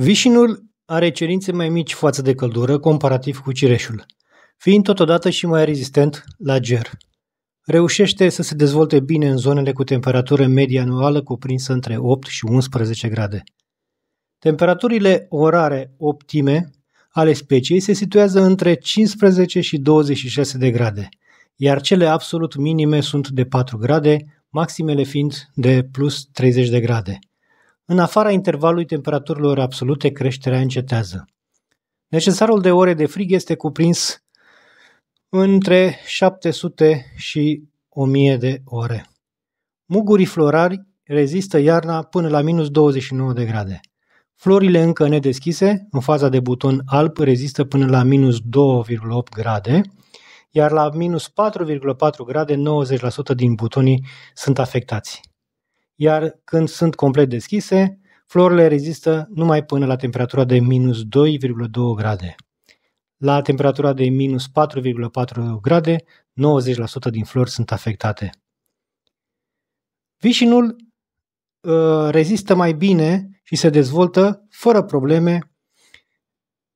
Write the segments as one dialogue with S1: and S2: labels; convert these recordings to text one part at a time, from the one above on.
S1: Vișinul are cerințe mai mici față de căldură comparativ cu cireșul, fiind totodată și mai rezistent la ger. Reușește să se dezvolte bine în zonele cu temperatură medie anuală cuprinsă între 8 și 11 grade. Temperaturile orare optime ale speciei se situează între 15 și 26 de grade, iar cele absolut minime sunt de 4 grade, maximele fiind de plus 30 de grade – în afara intervalului temperaturilor absolute, creșterea încetează. Necesarul de ore de frig este cuprins între 700 și 1000 de ore. Mugurii florari rezistă iarna până la minus 29 de grade. Florile încă nedeschise, în faza de buton alb, rezistă până la minus 2,8 grade, iar la minus 4,4 grade 90% din butonii sunt afectați iar când sunt complet deschise, florile rezistă numai până la temperatura de minus 2,2 grade. La temperatura de minus 4,4 grade, 90% din flori sunt afectate. Vișinul uh, rezistă mai bine și se dezvoltă fără probleme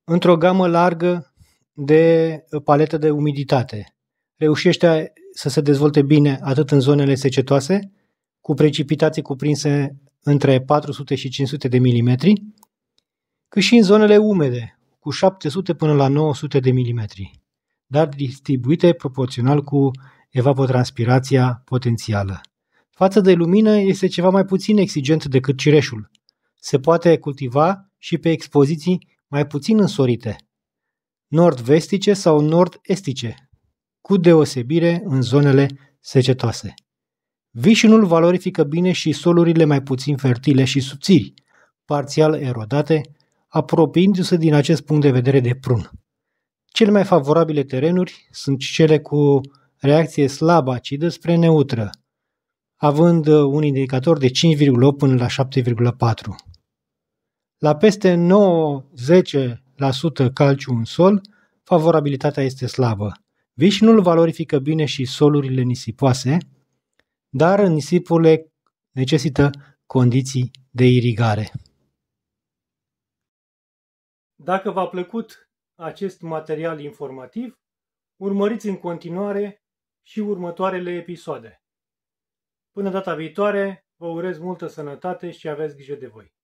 S1: într-o gamă largă de paletă de umiditate. Reușește să se dezvolte bine atât în zonele secetoase, cu precipitații cuprinse între 400 și 500 de milimetri, cât și în zonele umede, cu 700 până la 900 de milimetri, dar distribuite proporțional cu evapotranspirația potențială. Față de lumină este ceva mai puțin exigent decât cireșul. Se poate cultiva și pe expoziții mai puțin însorite, nord-vestice sau nord-estice, cu deosebire în zonele secetoase. Vișinul valorifică bine și solurile mai puțin fertile și subțiri, parțial erodate, apropiindu-se din acest punct de vedere de prun. Cele mai favorabile terenuri sunt cele cu reacție slabă acidă spre neutră, având un indicator de 5,8 până la 7,4. La peste 9-10% calciu în sol, favorabilitatea este slabă. Vișinul valorifică bine și solurile nisipoase, dar nisipurile necesită condiții de irigare. Dacă v-a plăcut acest material informativ, urmăriți în continuare și următoarele episoade. Până data viitoare, vă urez multă sănătate și aveți grijă de voi!